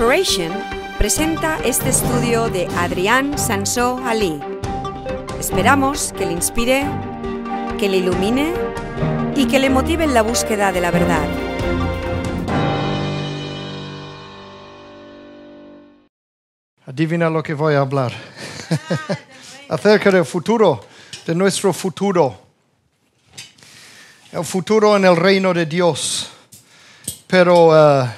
Inspiration presenta este estudio de Adrián Sansó Ali. Esperamos que le inspire, que le ilumine y que le motive en la búsqueda de la verdad. Adivina lo que voy a hablar. Acerca del futuro, de nuestro futuro. El futuro en el reino de Dios. Pero eh,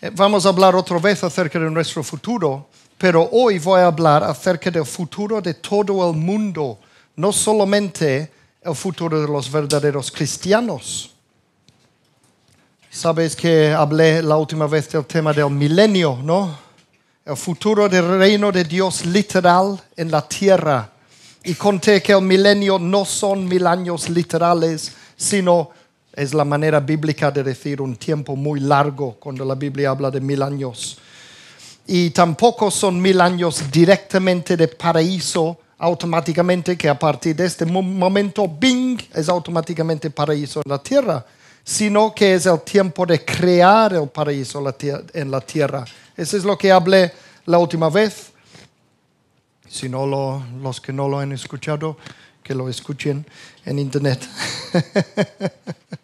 eh, vamos a hablar otra vez acerca de nuestro futuro, pero hoy voy a hablar acerca del futuro de todo el mundo, no solamente el futuro de los verdaderos cristianos. Sabes que hablé la última vez del tema del milenio, ¿no? El futuro del reino de Dios literal en la tierra. Y conté que el milenio no son mil años literales, sino es la manera bíblica de decir un tiempo muy largo cuando la Biblia habla de mil años. Y tampoco son mil años directamente de paraíso automáticamente, que a partir de este momento, bing, es automáticamente paraíso en la tierra, sino que es el tiempo de crear el paraíso en la tierra. Eso es lo que hablé la última vez. Si no lo, los que no lo han escuchado, que lo escuchen en internet.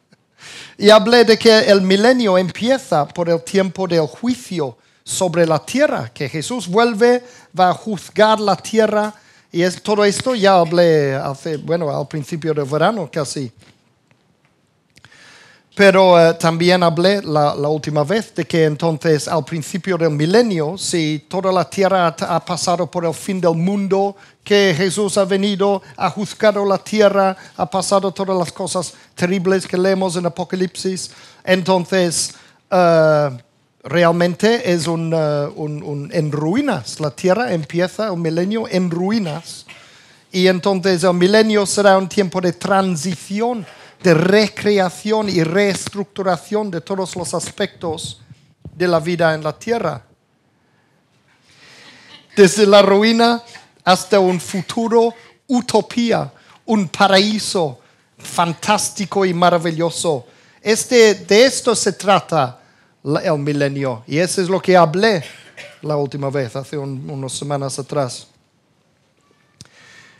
Y hablé de que el milenio empieza por el tiempo del juicio sobre la tierra, que Jesús vuelve, va a juzgar la tierra. Y es, todo esto ya hablé hace, bueno, al principio del verano casi. Pero eh, también hablé la, última vez de que entonces al principio del milenio, si toda la tierra ha pasado por el fin del mundo, que Jesús ha venido, ha juzgado la tierra, ha pasado todas las cosas terribles que leemos en Apocalipsis, entonces eh, realmente es eh, en ruinas. La tierra empieza un milenio en ruinas y entonces el milenio será un tiempo de transición de recreación y reestructuración de todos los aspectos de la vida en la tierra. Desde la ruina hasta un futuro utopía, un paraíso fantástico y maravilloso. Este, de esto se trata el milenio. Y eso es lo que hablé la última vez, hace unas semanas atrás.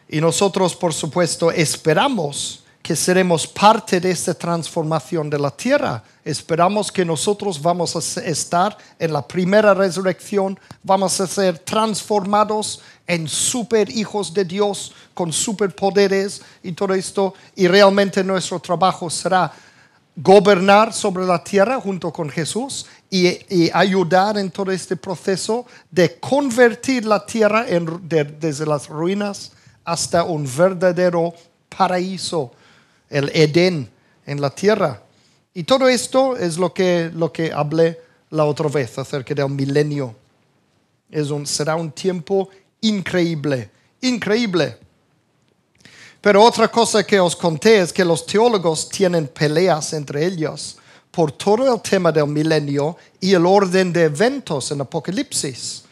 Y nosotros, por supuesto, esperamos que seremos parte de esta transformación de la tierra. Esperamos que nosotros vamos a estar en la primera resurrección, vamos a ser transformados en super hijos de Dios con superpoderes y todo esto. Y realmente nuestro trabajo será gobernar sobre la tierra junto con Jesús y, ayudar en todo este proceso de convertir la tierra desde las ruinas hasta un verdadero paraíso el Edén en la tierra. Y todo esto es lo que, lo que hablé la otra vez acerca del milenio. Es un, será un tiempo increíble, increíble. Pero otra cosa que os conté es que los teólogos tienen peleas entre ellos por todo el tema del milenio y el orden de eventos en Apocalipsis.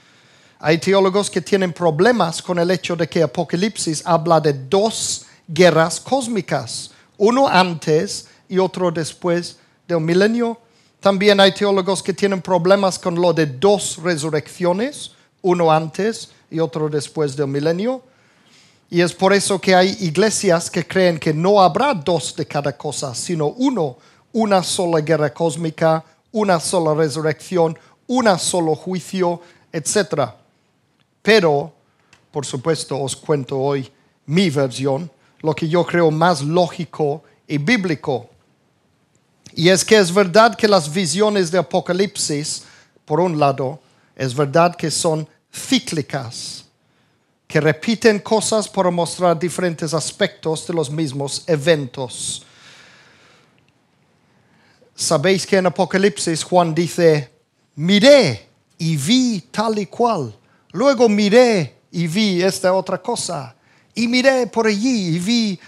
Hay teólogos que tienen problemas con el hecho de que Apocalipsis habla de dos guerras cósmicas, uno antes y otro después del milenio. También hay teólogos que tienen problemas con lo de dos resurrecciones, uno antes y otro después del milenio. Y es por eso que hay iglesias que creen que no habrá dos de cada cosa, sino uno, una sola guerra cósmica, una sola resurrección, un solo juicio, etc. Pero, por supuesto, os cuento hoy mi versión lo que yo creo más lógico y bíblico. Y es que es verdad que las visiones de Apocalipsis, por un lado, es verdad que son cíclicas, que repiten cosas para mostrar diferentes aspectos de los mismos eventos. Sabéis que en Apocalipsis Juan dice, miré y vi tal y cual, luego miré y vi esta otra cosa, y miré por allí y vi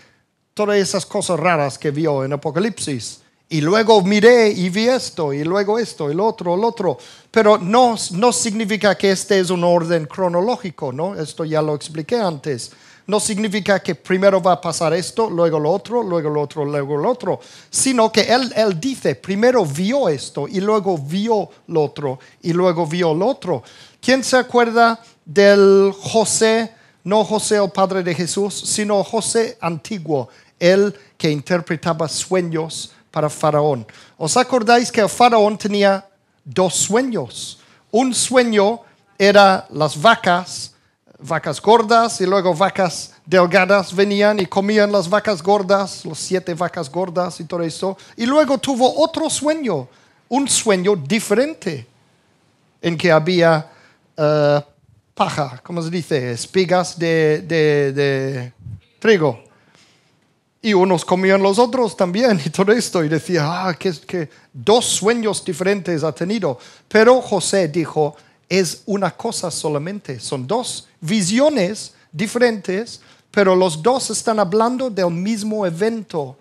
todas esas cosas raras que vio en Apocalipsis. Y luego miré y vi esto, y luego esto, el otro, el otro. Pero no, no significa que este es un orden cronológico, ¿no? Esto ya lo expliqué antes. No significa que primero va a pasar esto, luego lo otro, luego lo otro, luego lo otro. Sino que él, él dice, primero vio esto, y luego vio lo otro, y luego vio lo otro. ¿Quién se acuerda del José? no José el oh padre de Jesús, sino José antiguo, el que interpretaba sueños para Faraón. ¿Os acordáis que Faraón tenía dos sueños? Un sueño era las vacas, vacas gordas y luego vacas delgadas venían y comían las vacas gordas, las siete vacas gordas y todo eso. Y luego tuvo otro sueño, un sueño diferente en que había... Eh, paja, como se dice? Espigas de, trigo. Y unos comían los otros también y todo esto. Y decía, ah, que, que dos sueños diferentes ha tenido. Pero José dijo, es una cosa solamente. Son dos visiones diferentes, pero los dos están hablando del mismo evento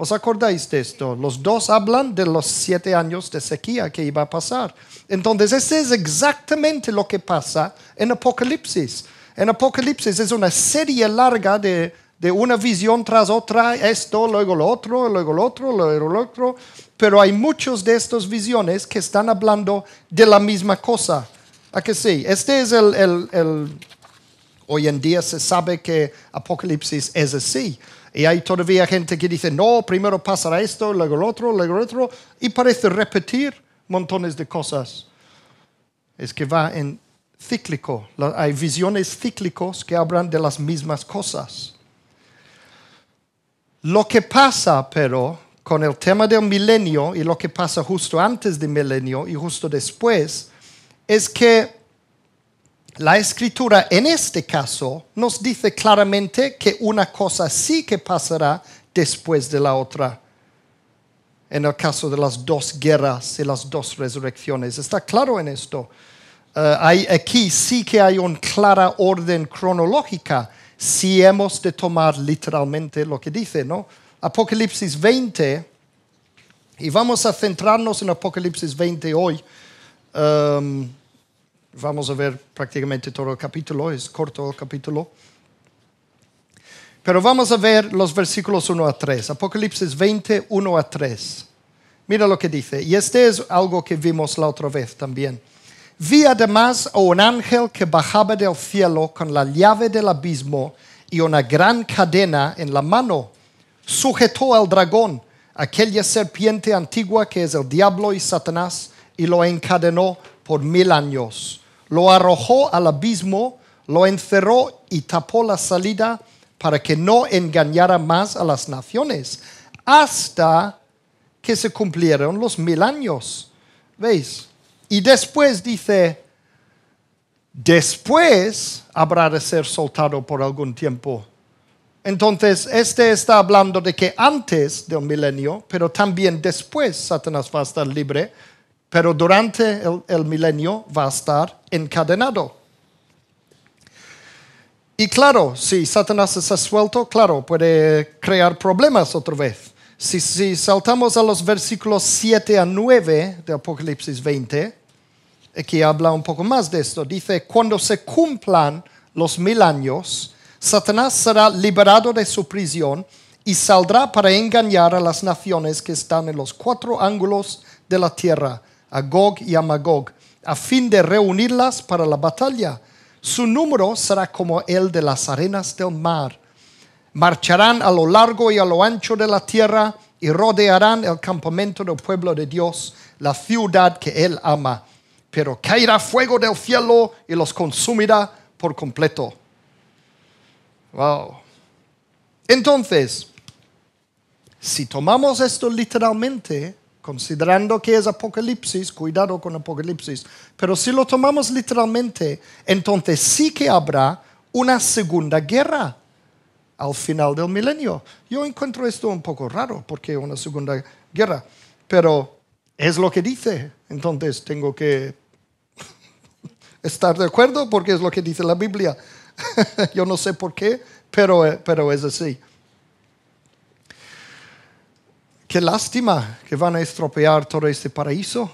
¿Os acordáis de esto? Los dos hablan de los siete años de sequía que iba a pasar. Entonces, ese es exactamente lo que pasa en Apocalipsis. En Apocalipsis es una serie larga de, una visión tras otra, esto, luego lo otro, luego lo otro, luego lo otro. Pero hay muchos de estas visiones que están hablando de la misma cosa. ¿A que sí? Este es el, el... Hoy en día se sabe que Apocalipsis es así y hay todavía gente que dice, no, primero pasará esto, luego el otro, luego el otro, y parece repetir montones de cosas. Es que va en cíclico. Hay visiones cíclicos que hablan de las mismas cosas. Lo que pasa, pero, con el tema del milenio y lo que pasa justo antes del milenio y justo después, es que la escritura en este caso nos dice claramente que una cosa sí que pasará después de la otra. En el caso de las dos guerras y las dos resurrecciones. ¿Está claro en esto? Eh, aquí sí que hay una clara orden cronológica si hemos de tomar literalmente lo que dice, ¿no? Apocalipsis 20, y vamos a centrarnos en Apocalipsis 20 hoy. Em, Vamos a ver prácticamente todo el capítulo, es corto el capítulo. Pero vamos a ver los versículos 1 a 3, Apocalipsis 20, 1 a 3. Mira lo que dice, y este es algo que vimos la otra vez también. Vi además a un ángel que bajaba del cielo con la llave del abismo y una gran cadena en la mano. Sujetó al dragón, aquella serpiente antigua que es el diablo y Satanás, y lo encadenó por mil años lo arrojó al abismo, lo encerró y tapó la salida para que no engañara más a las naciones, hasta que se cumplieron los mil años. ¿Veis? Y después dice, después habrá de ser soltado por algún tiempo. Entonces, este está hablando de que antes del milenio, pero también después Satanás va a estar libre pero durante el, milenio va a estar encadenado. Y claro, si Satanás ha suelto, claro, puede crear problemas otra vez. Si, saltamos a los versículos 7 a 9 de Apocalipsis 20, que habla un poco más de esto, dice, cuando se cumplan los mil años, Satanás será liberado de su prisión y saldrá para engañar a las naciones que están en los cuatro ángulos de la tierra, a Gog y a Magog, a fin de reunirlas para la batalla. Su número será como el de las arenas del mar. Marcharán a lo largo y a lo ancho de la tierra y rodearán el campamento del pueblo de Dios, la ciudad que Él ama. Pero caerá fuego del cielo y los consumirá por completo. Wow. Entonces, si tomamos esto literalmente, considerando que es Apocalipsis, cuidado con Apocalipsis, pero si lo tomamos literalmente, entonces sí que habrá una segunda guerra al final del milenio. Yo encuentro esto un poco raro, porque una segunda guerra, pero es lo que dice, entonces tengo que estar de acuerdo porque es lo que dice la Biblia. Yo no sé por qué, pero, eh, pero es así. Qué lástima que van a estropear todo este paraíso.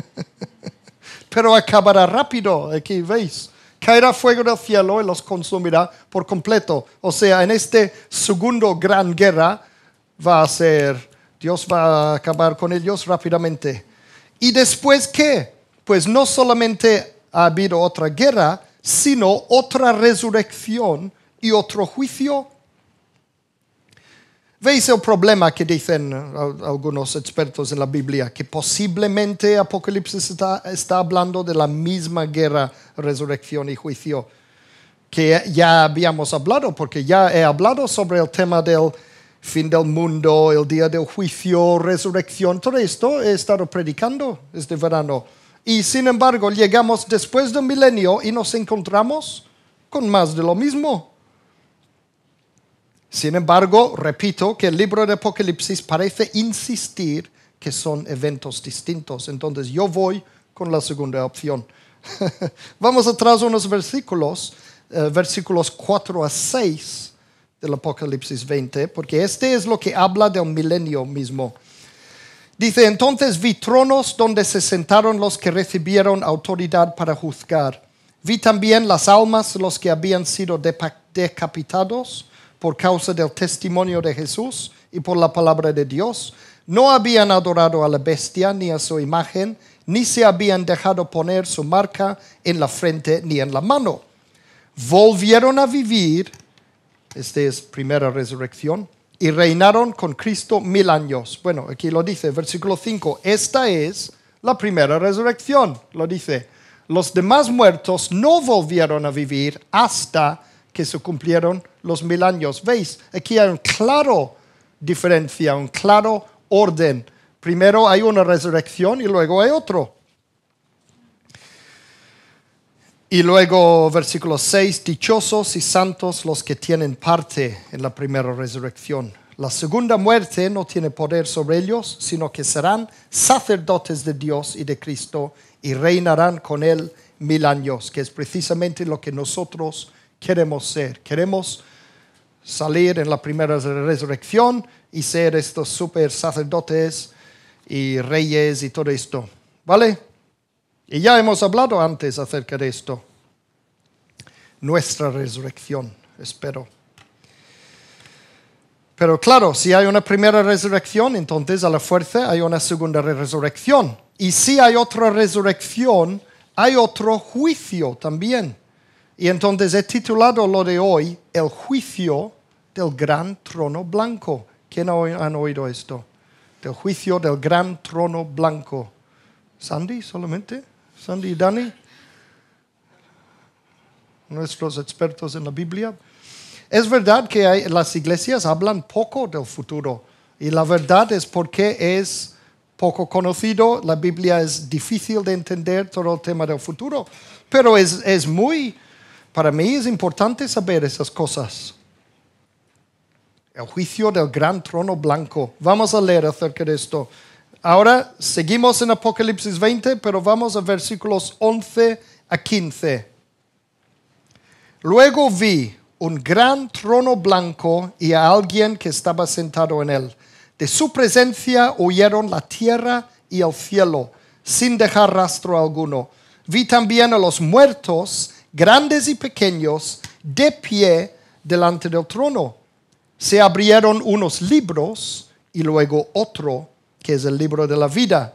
Pero acabará rápido, aquí veis. Caerá fuego del cielo y los consumirá por completo. O sea, en este segundo gran guerra va a ser, Dios va a acabar con ellos rápidamente. ¿Y después qué? Pues no solamente ha habido otra guerra, sino otra resurrección y otro juicio ¿Veis el problema que dicen algunos expertos en la Biblia? Que posiblemente Apocalipsis está, hablando de la misma guerra, resurrección y juicio que ya habíamos hablado, porque ya he hablado sobre el tema del fin del mundo, el día del juicio, resurrección, todo esto he estado predicando este verano. Y sin embargo, llegamos después de un milenio y nos encontramos con más de lo mismo. Sin embargo, repito que el libro de Apocalipsis parece insistir que son eventos distintos. Entonces yo voy con la segunda opción. Vamos atrás unos versículos, eh, versículos 4 a 6 del Apocalipsis 20, porque este es lo que habla del milenio mismo. Dice, entonces vi tronos donde se sentaron los que recibieron autoridad para juzgar. Vi también las almas los que habían sido decapitados por causa del testimonio de Jesús y por la palabra de Dios, no habían adorado a la bestia ni a su imagen, ni se habían dejado poner su marca en la frente ni en la mano. Volvieron a vivir, esta es primera resurrección, y reinaron con Cristo mil años. Bueno, aquí lo dice, versículo 5, esta es la primera resurrección, lo dice. Los demás muertos no volvieron a vivir hasta que se cumplieron los mil años. ¿Veis? Aquí hay un claro diferencia, un claro orden. Primero hay una resurrección y luego hay otro. Y luego versículo 6, dichosos y santos los que tienen parte en la primera resurrección. La segunda muerte no tiene poder sobre ellos, sino que serán sacerdotes de Dios y de Cristo y reinarán con Él mil años, que es precisamente lo que nosotros queremos ser. Queremos salir en la primera resurrección y ser estos super sacerdotes y reyes y todo esto. ¿Vale? Y ya hemos hablado antes acerca de esto. Nuestra resurrección, espero. Pero claro, si hay una primera resurrección, entonces a la fuerza hay una segunda resurrección. Y si hay otra resurrección, hay otro juicio también. Y entonces he titulado lo de hoy, el juicio del gran trono blanco. ¿Quién ha oído esto? Del juicio del gran trono blanco. ¿Sandy solamente? ¿Sandy y Dani? Nuestros expertos en la Biblia. Es verdad que las iglesias hablan poco del futuro y la verdad es porque es poco conocido, la Biblia es difícil de entender todo el tema del futuro, pero es, es muy, para mí es importante saber esas cosas el juicio del gran trono blanco. Vamos a leer acerca de esto. Ahora seguimos en Apocalipsis 20, pero vamos a versículos 11 a 15. Luego vi un gran trono blanco y a alguien que estaba sentado en él. De su presencia huyeron la tierra y el cielo, sin dejar rastro alguno. Vi también a los muertos, grandes y pequeños, de pie delante del trono se abrieron unos libros y luego otro, que es el libro de la vida.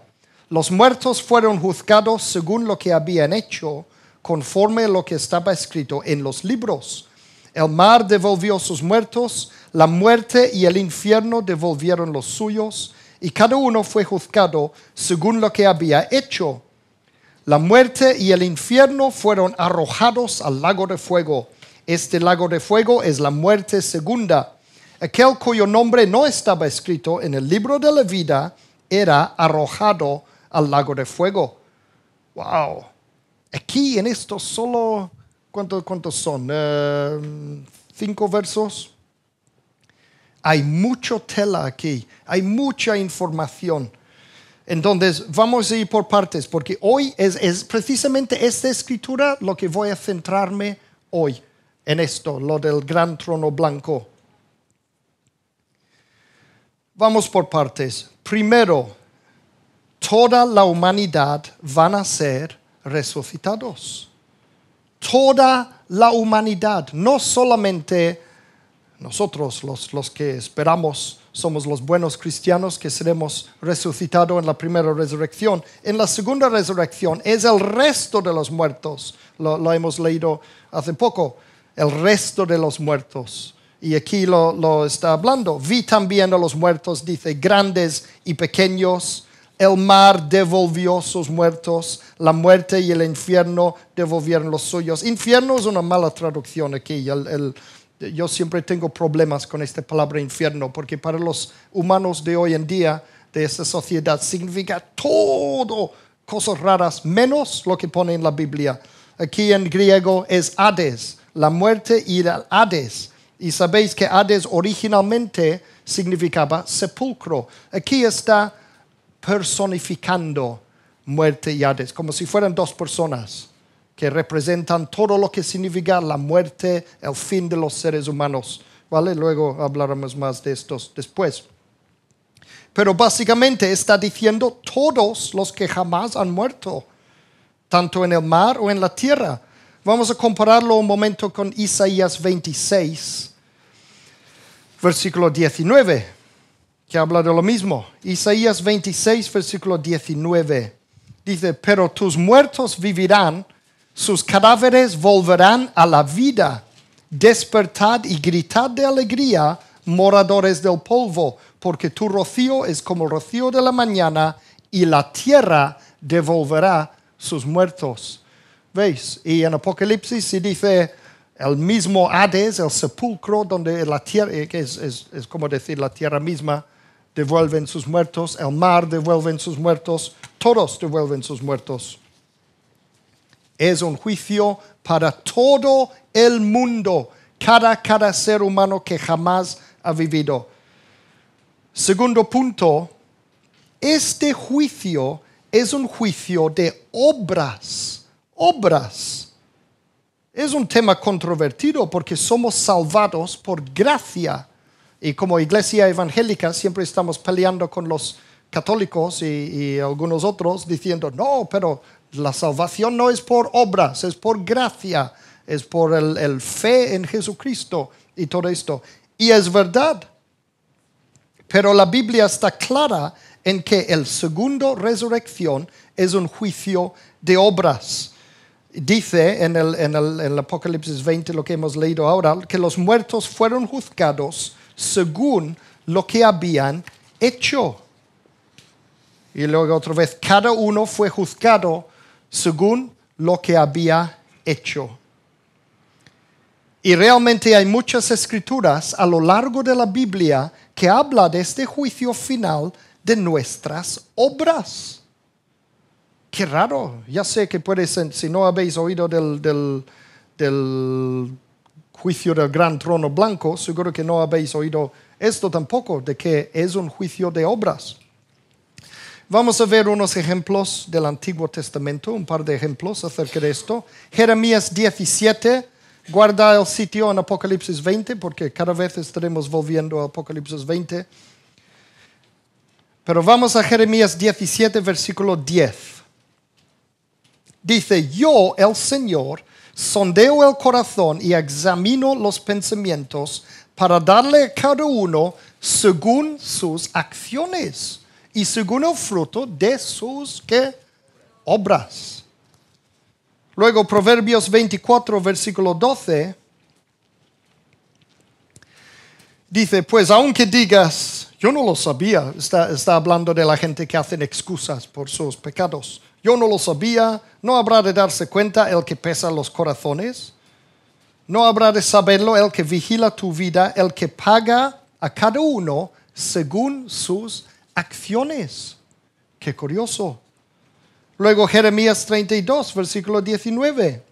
Los muertos fueron juzgados según lo que habían hecho, conforme a lo que estaba escrito en los libros. El mar devolvió sus muertos, la muerte y el infierno devolvieron los suyos, y cada uno fue juzgado según lo que había hecho. La muerte y el infierno fueron arrojados al lago de fuego. Este lago de fuego es la muerte segunda aquel cuyo nombre no estaba escrito en el libro de la vida, era arrojado al lago de fuego. ¡Wow! Aquí en esto solo, ¿cuántos, son? Eh, ¿Cinco versos? Hay mucha tela aquí, hay mucha información. Entonces, vamos a ir por partes, porque hoy es, precisamente esta escritura lo que voy a centrarme hoy en esto, lo del gran trono blanco. Vamos por partes. Primero, toda la humanidad van a ser resucitados. Toda la humanidad, no solamente nosotros los, que esperamos somos los buenos cristianos que seremos resucitados en la primera resurrección. En la segunda resurrección es el resto de los muertos. lo hemos leído hace poco. El resto de los muertos y aquí lo, está hablando. Vi también a los muertos, dice, grandes y pequeños. El mar devolvió sus muertos, la muerte y el infierno devolvieron los suyos. Infierno es una mala traducción aquí. yo siempre tengo problemas con esta palabra infierno, porque para los humanos de hoy en día, de esta sociedad, significa todo, cosas raras, menos lo que pone en la Biblia. Aquí en griego es Hades, la muerte y el Hades y sabéis que Hades originalmente significaba sepulcro. Aquí está personificando muerte y Hades, como si fueran dos personas que representan todo lo que significa la muerte, el fin de los seres humanos. ¿Vale? Luego hablaremos más de estos después. Pero básicamente está diciendo todos los que jamás han muerto, tanto en el mar o en la tierra, Vamos a compararlo un momento con Isaías 26, versículo 19, que habla de lo mismo. Isaías 26, versículo 19. Dice, pero tus muertos vivirán, sus cadáveres volverán a la vida. Despertad y gritad de alegría, moradores del polvo, porque tu rocío es como el rocío de la mañana y la tierra devolverá sus muertos. ¿Veis? Y en Apocalipsis se dice el mismo Hades, el sepulcro donde la tierra, eh, que es, como decir la tierra misma, devuelven sus muertos, el mar devuelven sus muertos, todos devuelven sus muertos. Es un juicio para todo el mundo, cada, cada ser humano que jamás ha vivido. Segundo punto, este juicio es un juicio de obras obras. Es un tema controvertido porque somos salvados por gracia. Y como iglesia evangélica siempre estamos peleando con los católicos y, algunos otros diciendo, no, pero la salvación no es por obras, es por gracia, es por el, el fe en Jesucristo y todo esto. Y es verdad, pero la Biblia está clara en que el segundo resurrección es un juicio de obras dice en el, Apocalipsis 20, lo que hemos leído ahora, que los muertos fueron juzgados según lo que habían hecho. Y luego otra vez, cada uno fue juzgado según lo que había hecho. Y realmente hay muchas escrituras a lo largo de la Biblia que habla de este juicio final de nuestras obras qué raro, ya sé que puede ser, si no habéis oído del, juicio del gran trono blanco, seguro que no habéis oído esto tampoco, de que es un juicio de obras. Vamos a ver unos ejemplos del Antiguo Testamento, un par de ejemplos acerca de esto. Jeremías 17, guarda el sitio en Apocalipsis 20, porque cada vez estaremos volviendo a Apocalipsis 20. Pero vamos a Jeremías 17, versículo 10. Dice, yo, el Señor, sondeo el corazón y examino los pensamientos para darle a cada uno según sus acciones y según el fruto de sus obras. Luego Proverbios 24, versículo 12, dice, pues aunque digas, yo no lo sabía, está, está hablando de la gente que hacen excusas por sus pecados, yo no lo sabía, ¿No habrá de darse cuenta el que pesa los corazones? ¿No habrá de saberlo el que vigila tu vida, el que paga a cada uno según sus acciones? Qué curioso. Luego Jeremías 32, versículo 19.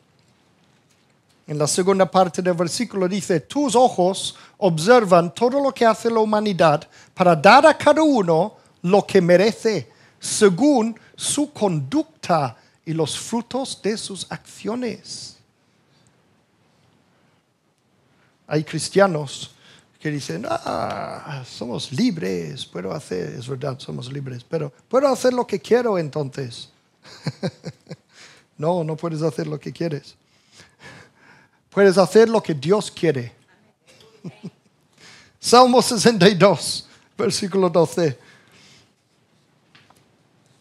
En la segunda parte del versículo dice, tus ojos observan todo lo que hace la humanidad para dar a cada uno lo que merece, según su conducta y los frutos de sus acciones. Hay cristianos que dicen, ah, somos libres, puedo hacer, es verdad, somos libres, pero puedo hacer lo que quiero entonces. no, no puedes hacer lo que quieres. Puedes hacer lo que Dios quiere. Salmo 62, versículo 12.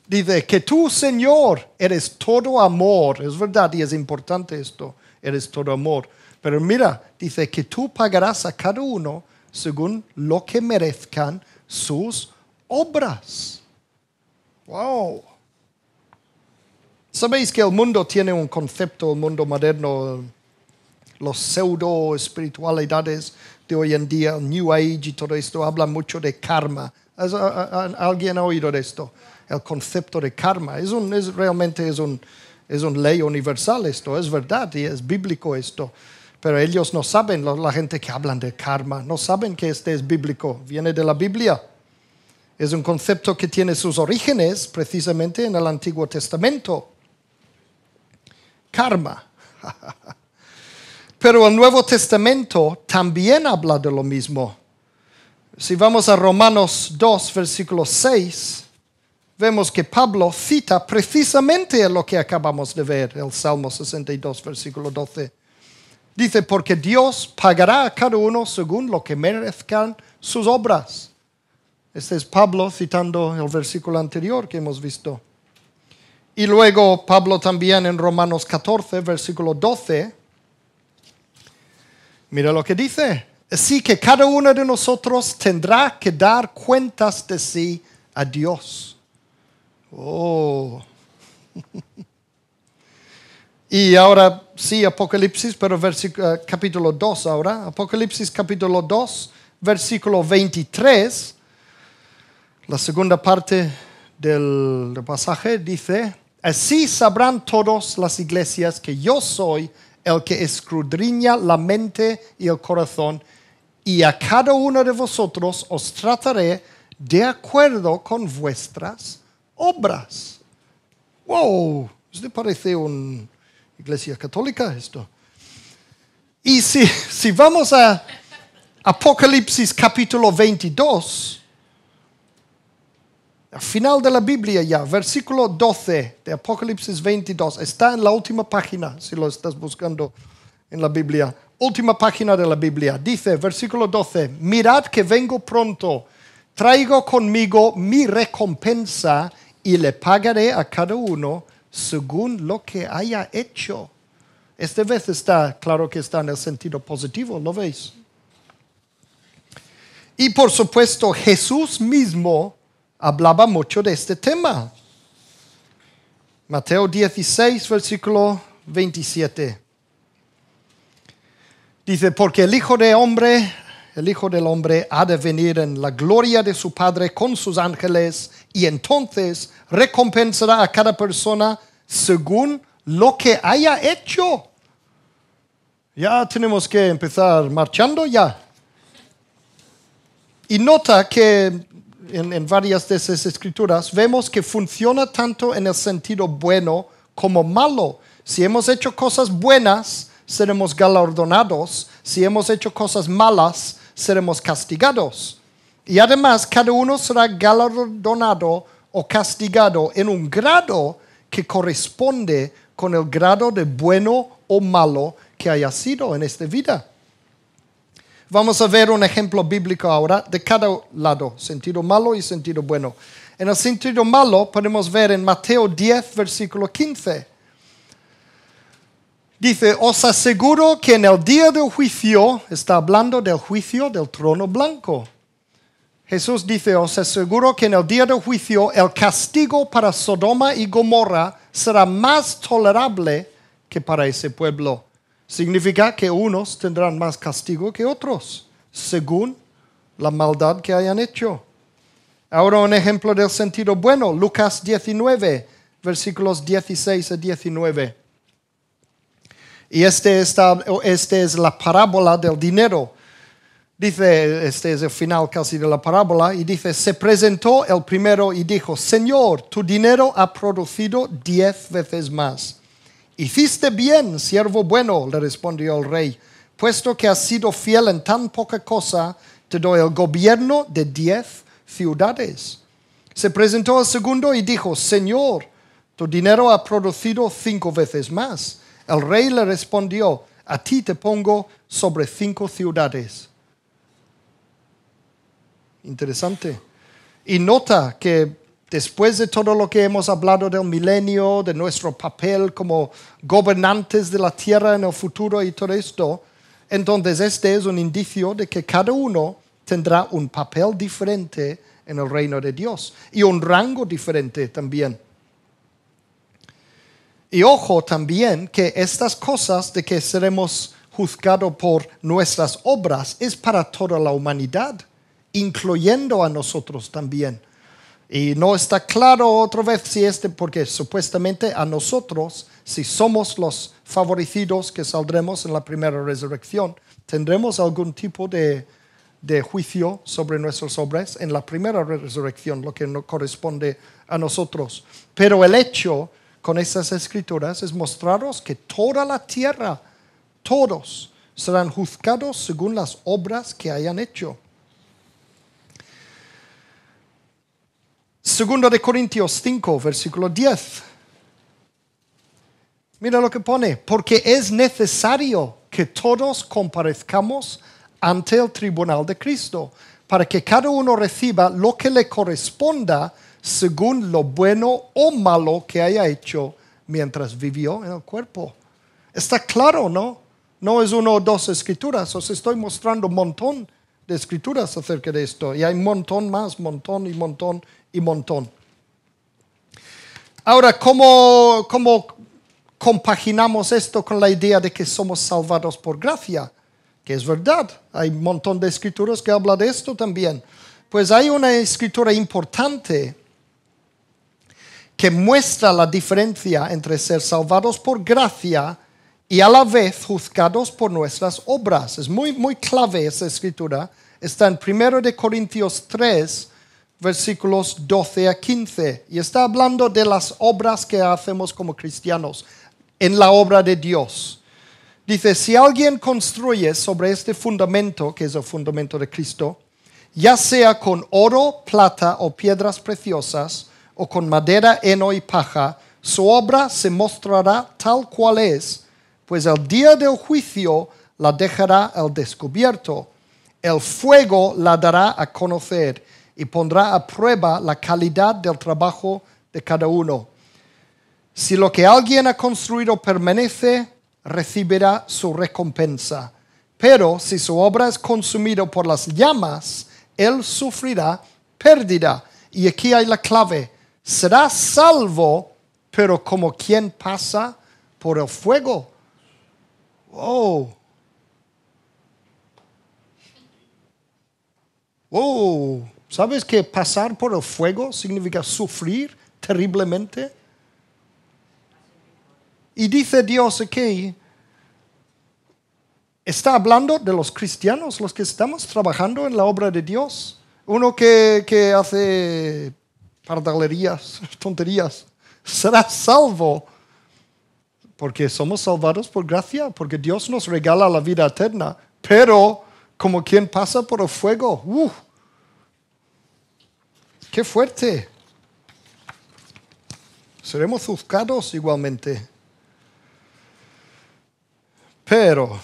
Dice, que tú, Señor, eres todo amor. Es verdad y es importante esto, eres todo amor. Pero mira, dice que tú pagarás a cada uno según lo que merezcan sus obras. Wow. Sabéis que el mundo tiene un concepto, el mundo moderno, los pseudo espiritualidades de hoy en día, New Age y todo esto, habla mucho de karma. ¿Alguien ha oído de esto? el concepto de karma. Es, realmente es un, una ley universal esto, es verdad y es bíblico esto. Pero ellos no saben, la gente que hablan de karma, no saben que este es bíblico, viene de la Biblia. Es un concepto que tiene sus orígenes precisamente en el Antiguo Testamento. Karma. Pero el Nuevo Testamento también habla de lo mismo. Si vamos a Romanos 2, versículo 6, vemos que Pablo cita precisamente lo que acabamos de ver, el Salmo 62, versículo 12. Dice, porque Dios pagará a cada uno según lo que merezcan sus obras. Este es Pablo citando el versículo anterior que hemos visto. Y luego Pablo también en Romanos 14, versículo 12, mira lo que dice. Así que cada uno de nosotros tendrá que dar cuentas de sí a Dios. Oh. y ahora sí, Apocalipsis, pero eh, capítulo 2 ahora. Apocalipsis capítulo 2, versículo 23. La segunda parte del, del pasaje dice, así sabrán todos las iglesias que yo soy el que escudriña la mente y el corazón, y a cada uno de vosotros os trataré de acuerdo con vuestras obras. ¡Wow! Usted parece una iglesia católica esto. Y si, si vamos a Apocalipsis capítulo 22, al final de la Biblia ya, versículo 12 de Apocalipsis 22, está en la última página, si lo estás buscando en la Biblia. Última página de la Biblia. Dice, versículo 12, mirad que vengo pronto, traigo conmigo mi recompensa y le pagaré a cada uno según lo que haya hecho. Esta vez está, claro que está en el sentido positivo, ¿lo veis? Y por supuesto Jesús mismo hablaba mucho de este tema. Mateo 16, versículo 27. Dice, porque el Hijo de Hombre, el Hijo del Hombre ha de venir en la gloria de su Padre con sus ángeles y entonces recompensará a cada persona según lo que haya hecho. Ya tenemos que empezar marchando ya. Y nota que en, varias de esas escrituras vemos que funciona tanto en el sentido bueno como malo. Si hemos hecho cosas buenas, seremos galardonados. Si hemos hecho cosas malas, seremos castigados. Y además cada uno será galardonado o castigado en un grado que corresponde con el grado de bueno o malo que haya sido en esta vida. Vamos a ver un ejemplo bíblico ahora de cada lado, sentido malo y sentido bueno. En el sentido malo podemos ver en Mateo 10, versículo 15. Dice, os aseguro que en el día del juicio, está hablando del juicio del trono blanco, Jesús dice, os aseguro que en el día del juicio el castigo para Sodoma y Gomorra será más tolerable que para ese pueblo. Significa que unos tendrán más castigo que otros, según la maldad que hayan hecho. Ahora un ejemplo del sentido bueno, Lucas 19, versículos 16 a 19. Y esta, este es la parábola del dinero dice, este es el final casi de la parábola, y dice, se presentó el primero y dijo, Señor, tu dinero ha producido diez veces más. Hiciste bien, siervo bueno, le respondió el rey, puesto que has sido fiel en tan poca cosa, te doy el gobierno de diez ciudades. Se presentó el segundo y dijo, Señor, tu dinero ha producido cinco veces más. El rey le respondió, a ti te pongo sobre cinco ciudades Interesante. Y nota que después de todo lo que hemos hablado del milenio, de nuestro papel como gobernantes de la tierra en el futuro y todo esto, entonces este es un indicio de que cada uno tendrá un papel diferente en el reino de Dios y un rango diferente también. Y ojo también que estas cosas de que seremos juzgados por nuestras obras es para toda la humanidad incluyendo a nosotros también. Y no está claro otra vez si este, porque supuestamente a nosotros, si somos los favorecidos que saldremos en la primera resurrección, tendremos algún tipo de, de juicio sobre nuestras obras en la primera resurrección, lo que no corresponde a nosotros. Pero el hecho con estas escrituras es mostraros que toda la tierra, todos, serán juzgados según las obras que hayan hecho. Segundo de Corintios 5, versículo 10. Mira lo que pone, porque es necesario que todos comparezcamos ante el tribunal de Cristo, para que cada uno reciba lo que le corresponda según lo bueno o malo que haya hecho mientras vivió en el cuerpo. Está claro, ¿no? No es uno o dos escrituras, os estoy mostrando un montón de escrituras acerca de esto, y hay un montón más, montón y montón y montón. Ahora, ¿cómo, compaginamos esto con la idea de que somos salvados por gracia? Que es verdad, hay un montón de escrituras que hablan de esto también. Pues hay una escritura importante que muestra la diferencia entre ser salvados por gracia y a la vez juzgados por nuestras obras. Es muy, muy clave esa escritura. Está en 1 Corintios 3, versículos 12 a 15. Y está hablando de las obras que hacemos como cristianos en la obra de Dios. Dice, si alguien construye sobre este fundamento, que es el fundamento de Cristo, ya sea con oro, plata o piedras preciosas, o con madera, heno y paja, su obra se mostrará tal cual es, pues el día del juicio la dejará al descubierto. El fuego la dará a conocer y pondrá a prueba la calidad del trabajo de cada uno. Si lo que alguien ha construido permanece, recibirá su recompensa. Pero si su obra es consumida por las llamas, él sufrirá pérdida. Y aquí hay la clave. Será salvo, pero como quien pasa por el fuego. Oh. Oh. ¿Sabes que pasar por el fuego significa sufrir terriblemente? Y dice Dios aquí, está hablando de los cristianos, los que estamos trabajando en la obra de Dios. Uno que, que hace pardalerías, tonterías, será salvo. Porque somos salvados por gracia, porque Dios nos regala la vida eterna. Pero como quien pasa por el fuego, uh, ¡Qué fuerte! Seremos juzgados igualmente. Pero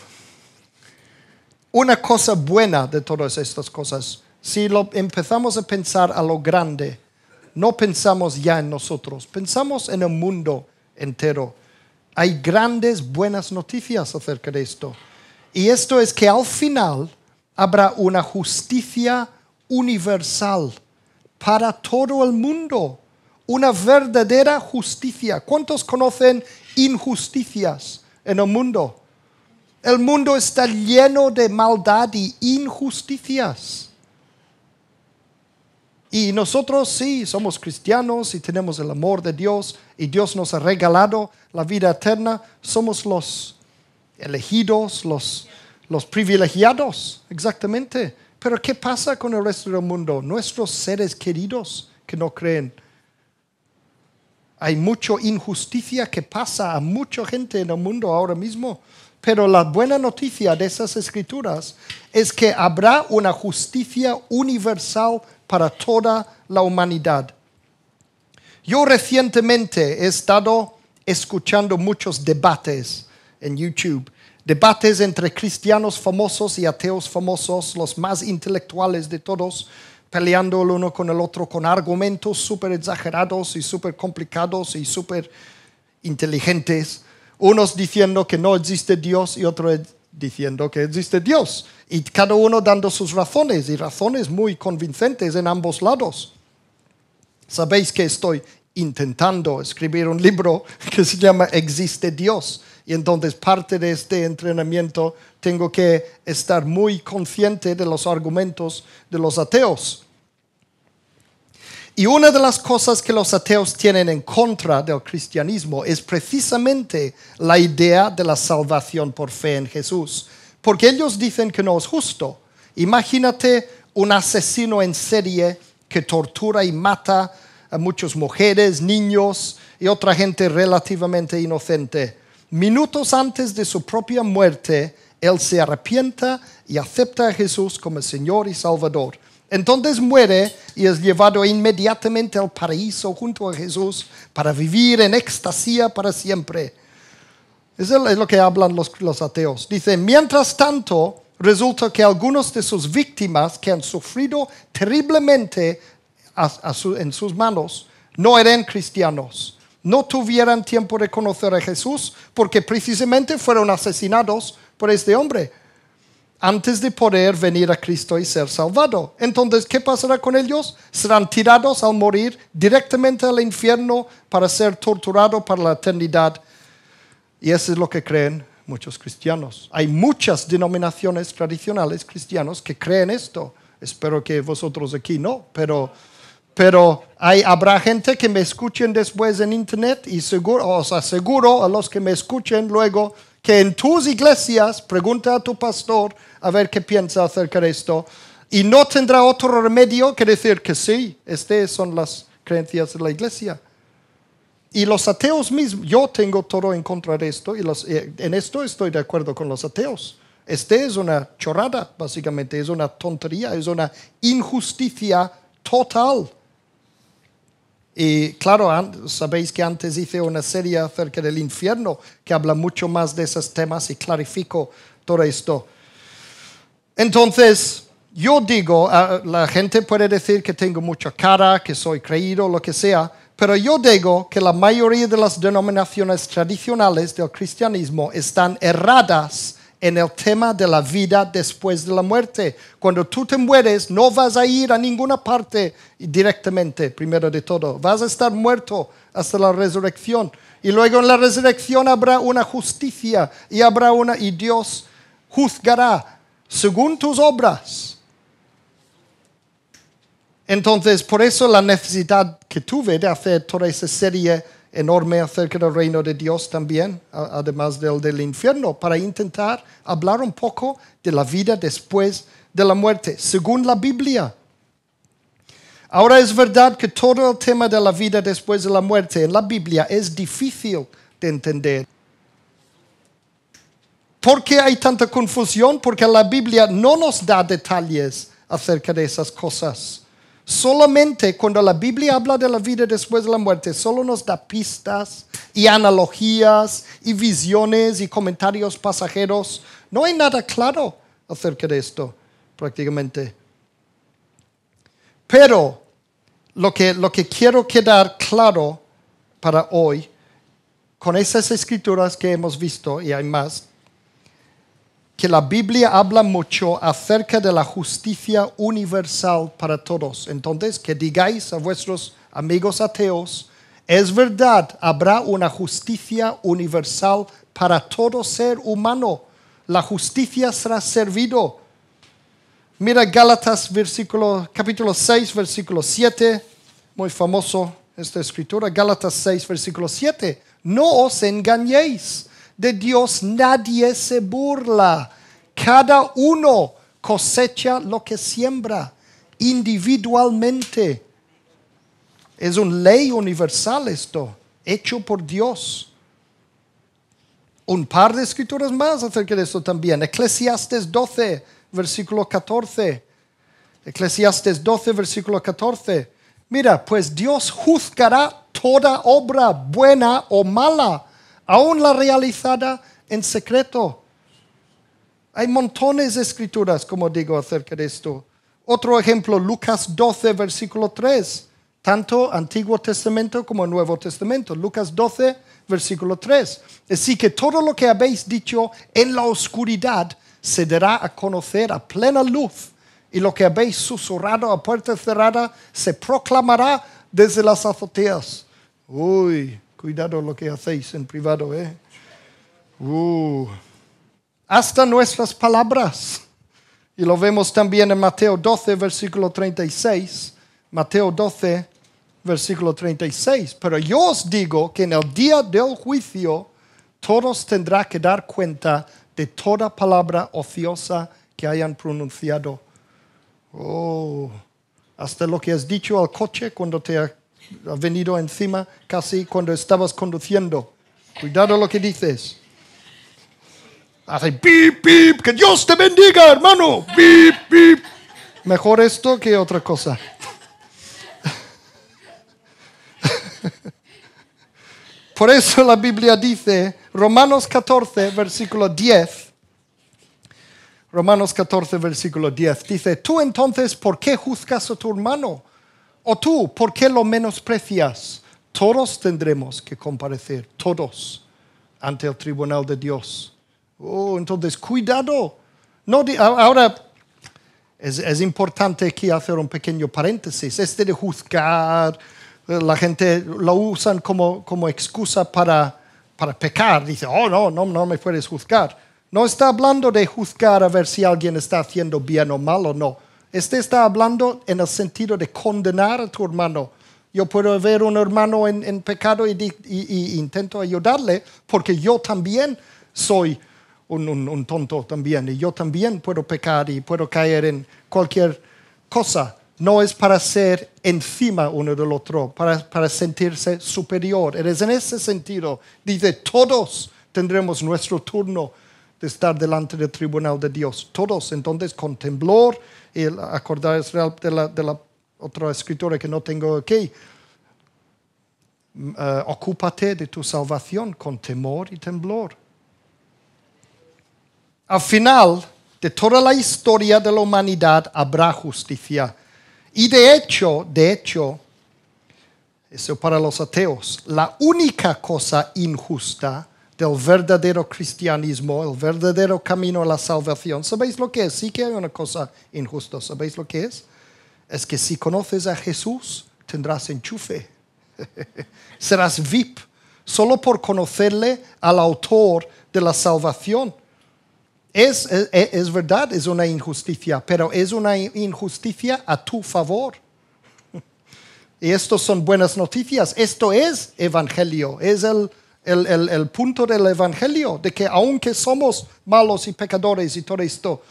una cosa buena de todas estas cosas, si empezamos a pensar a lo grande, no pensamos ya en nosotros, pensamos en el mundo entero. Hay grandes buenas noticias acerca de esto. Y esto es que al final habrá una justicia universal para todo el mundo. Una verdadera justicia. ¿Cuántos conocen injusticias en el mundo? El mundo está lleno de maldad y injusticias. Y nosotros sí somos cristianos y tenemos el amor de Dios y Dios nos ha regalado la vida eterna. Somos los elegidos, los, los privilegiados, exactamente. Pero ¿qué pasa con el resto del mundo? Nuestros seres queridos que no creen. Hay mucha injusticia que pasa a mucha gente en el mundo ahora mismo. Pero la buena noticia de esas escrituras es que habrá una justicia universal para toda la humanidad. Yo recientemente he estado escuchando muchos debates en YouTube debates entre cristianos famosos y ateos famosos, los más intelectuales de todos, peleando el uno con el otro con argumentos súper exagerados y súper complicados y súper inteligentes, unos diciendo que no existe Dios y otros diciendo que existe Dios, y cada uno dando sus razones y razones muy convincentes en ambos lados. Sabéis que estoy intentando escribir un libro que se llama Existe Dios y entonces parte de este entrenamiento tengo que estar muy consciente de los argumentos de los ateos. Y una de las cosas que los ateos tienen en contra del cristianismo es precisamente la idea de la salvación por fe en Jesús, porque ellos dicen que no es justo. Imagínate un asesino en serie que tortura y mata a muchas mujeres, niños y otra gente relativamente inocente minutos antes de su propia muerte, él se arrepienta y acepta a Jesús como Señor y Salvador. Entonces muere y es llevado inmediatamente al paraíso junto a Jesús para vivir en extasía para siempre. Eso es lo que hablan los, ateos. Dice, mientras tanto, resulta que algunos de sus víctimas que han sufrido terriblemente en sus manos no eran cristianos no tuvieran tiempo de conocer a Jesús porque precisamente fueron asesinados por este hombre antes de poder venir a Cristo y ser salvado. Entonces, ¿qué pasará con ellos? Serán tirados al morir directamente al infierno para ser torturados para la eternidad. Y eso es lo que creen muchos cristianos. Hay muchas denominaciones tradicionales cristianas que creen esto. Espero que vosotros aquí no, pero pero habrá gente que me escuchen después en internet y os aseguro a los que me escuchen luego que en tus iglesias pregunta a tu pastor a ver qué piensa acerca de esto y no tendrá otro remedio que decir que sí, estas son las creencias de la iglesia. Y los ateos mismos, yo tengo todo en contra de esto y eh, en esto estoy de acuerdo con los ateos. Este es una chorrada, básicamente, es una tontería, es una injusticia total y claro, sabéis que antes hice una serie acerca del infierno que habla mucho más de esos temas y clarifico todo esto. Entonces, yo digo, la gente puede decir que tengo mucha cara, que soy creído, lo que sea, pero yo digo que la mayoría de las denominaciones tradicionales del cristianismo están erradas en el tema de la vida después de la muerte. Cuando tú te mueres, no vas a ir a ninguna parte directamente, primero de todo. Vas a estar muerto hasta la resurrección. Y luego en la resurrección habrá una justicia y habrá una y Dios juzgará según tus obras. Entonces, por eso la necesidad que tuve de hacer toda esa serie enorme acerca del reino de Dios también, además del infierno, para intentar hablar un poco de la vida después de la muerte, según la Biblia. Ahora es verdad que todo el tema de la vida después de la muerte en la Biblia es difícil de entender. ¿Por qué hay tanta confusión? Porque la Biblia no nos da detalles acerca de esas cosas. Solamente cuando la Biblia habla de la vida después de la muerte, solo nos da pistas y analogías y visiones y comentarios pasajeros. No hay nada claro acerca de esto, prácticamente. Pero lo que, lo que quiero quedar claro para hoy, con esas escrituras que hemos visto, y hay más, que la Biblia habla mucho acerca de la justicia universal para todos. Entonces, que digáis a vuestros amigos ateos, es verdad, habrá una justicia universal para todo ser humano. La justicia será servido. Mira Gálatas versículo, capítulo 6, versículo 7, muy famoso esta escritura, Gálatas 6, versículo 7. No os engañéis de Dios nadie se burla. Cada uno cosecha lo que siembra individualmente. Es una ley universal esto, hecho por Dios. Un par de escrituras más acerca de esto también. Eclesiastes 12, versículo 14. Eclesiastes 12, versículo 14. Mira, pues Dios juzgará toda obra buena o mala aún la realizada en secreto. Hay montones de escrituras, como digo, acerca de esto. Otro ejemplo, Lucas 12, versículo 3, tanto Antiguo Testamento como Nuevo Testamento. Lucas 12, versículo 3. Así que todo lo que habéis dicho en la oscuridad se dará a conocer a plena luz, y lo que habéis susurrado a puerta cerrada se proclamará desde las azoteas. Uy, Cuidado lo que hacéis en privado, ¿eh? Uh. Hasta nuestras palabras. Y lo vemos también en Mateo 12, versículo 36. Mateo 12, versículo 36. Pero yo os digo que en el día del juicio todos tendrán que dar cuenta de toda palabra ociosa que hayan pronunciado. Oh, hasta lo que has dicho al coche cuando te ha venido encima casi cuando estabas conduciendo. Cuidado lo que dices. Hace pip, pip, que Dios te bendiga, hermano. Pip, pip. Mejor esto que otra cosa. Por eso la Biblia dice, Romanos 14, versículo 10. Romanos 14, versículo 10. Dice, tú entonces, ¿por qué juzgas a tu hermano? O tú, ¿por qué lo menosprecias? Todos tendremos que comparecer, todos, ante el tribunal de Dios. Oh, entonces, cuidado. No, ahora, es, importante aquí hacer un pequeño paréntesis. Este de juzgar, eh, la gente lo usan como, excusa para, para pecar. Dice, oh, no, no me puedes juzgar. No está hablando de juzgar a ver si alguien está haciendo bien o mal o no este está hablando en el sentido de condenar a tu hermano. Yo puedo ver a un hermano en, pecado y, intento ayudarle porque yo también soy un, tonto también y yo también puedo pecar y puedo caer en cualquier cosa. No es para ser encima uno del otro, para, para sentirse superior. Eres en ese sentido. Dice, todos tendremos nuestro turno de estar delante del tribunal de Dios. Todos, entonces, con temblor y acordar de la, de la otra escritora que no tengo aquí. Mm, eh, ocúpate de tu salvación con temor y temblor. Al final de toda la historia de la humanidad habrá justicia. Y de hecho, de hecho, eso para los ateos, la única cosa injusta del verdadero cristianismo, el verdadero camino a la salvación. ¿Sabéis lo que es? Sí que hay una cosa injusta. ¿Sabéis lo que es? Es que si conoces a Jesús, tendrás enchufe. Serás VIP solo por conocerle al autor de la salvación. Es, es, verdad, es una injusticia, pero es una injusticia a tu favor. Y estas son buenas noticias. Esto es evangelio, es el el, punto del Evangelio, de que aunque somos malos y pecadores y todo esto,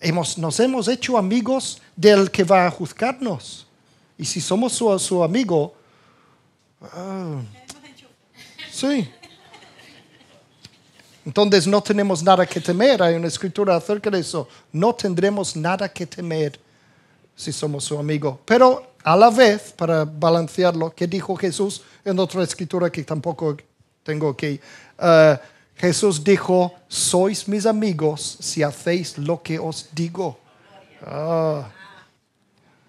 hemos, nos hemos hecho amigos del que va a juzgarnos. Y si somos su, su amigo, ah, sí. Entonces no tenemos nada que temer. Hay una escritura acerca de eso. No tendremos nada que temer si somos su amigo. Pero a la vez, para balancearlo, que dijo Jesús en otra escritura que tampoco tengo que... Eh, Jesús dijo, sois mis amigos si hacéis lo que os digo. Ah.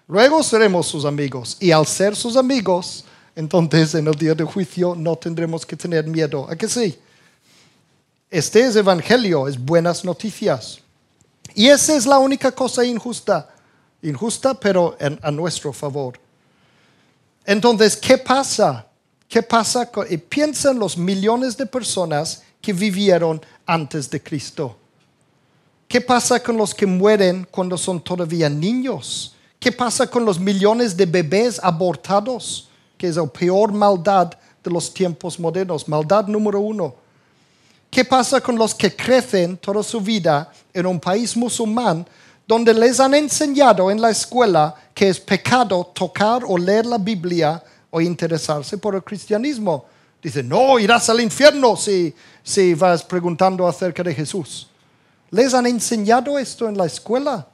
Luego seremos sus amigos y al ser sus amigos, entonces en el día de juicio no tendremos que tener miedo. ¿A qué sí? Este es evangelio, es buenas noticias. Y esa es la única cosa injusta. Injusta, pero a nuestro favor. Entonces, ¿qué pasa? ¿Qué pasa? Piensa en los millones de personas que vivieron antes de Cristo. ¿Qué pasa con los que mueren cuando son todavía niños? ¿Qué pasa con los millones de bebés abortados? Que es la peor maldad de los tiempos modernos, maldad número uno. ¿Qué pasa con los que crecen toda su vida en un país musulmán donde les han enseñado en la escuela que es pecado tocar o leer la Biblia o interesarse por el cristianismo. Dice, no, irás al infierno si, si vas preguntando acerca de Jesús. ¿Les han enseñado esto en la escuela?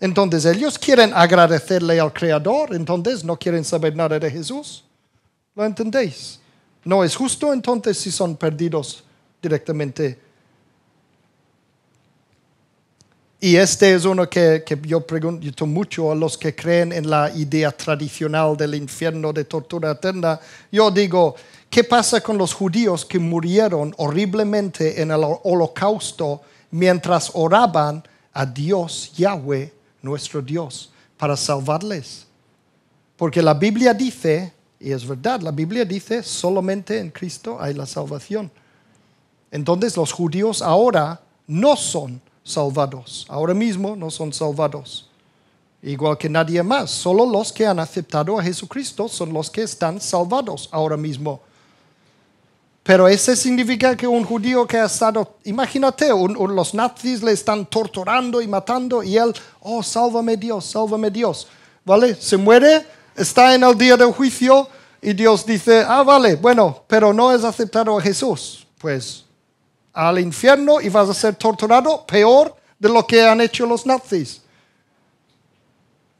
Entonces ellos quieren agradecerle al Creador, entonces no quieren saber nada de Jesús. ¿Lo entendéis? No es justo entonces si son perdidos directamente Y este es uno que, yo pregunto mucho a los que creen en la idea tradicional del infierno de tortura eterna. Yo digo, ¿qué pasa con los judíos que murieron horriblemente en el holocausto mientras oraban a Dios, Yahweh, nuestro Dios, para salvarles? Porque la Biblia dice, y es verdad, la Biblia dice, solamente en Cristo hay la salvación. Entonces los judíos ahora no son salvados. Ahora mismo no son salvados. Igual que nadie más. Solo los que han aceptado a Jesucristo son los que están salvados ahora mismo. Pero eso significa que un judío que ha estado, imagínate, los nazis le están torturando y matando y él, oh, sálvame Dios, sálvame Dios. ¿Vale? Se muere, está en el día del juicio y Dios dice, ah, vale, bueno, pero no has aceptado a Jesús. Pues al infierno y vas a ser torturado peor de lo que han hecho los nazis.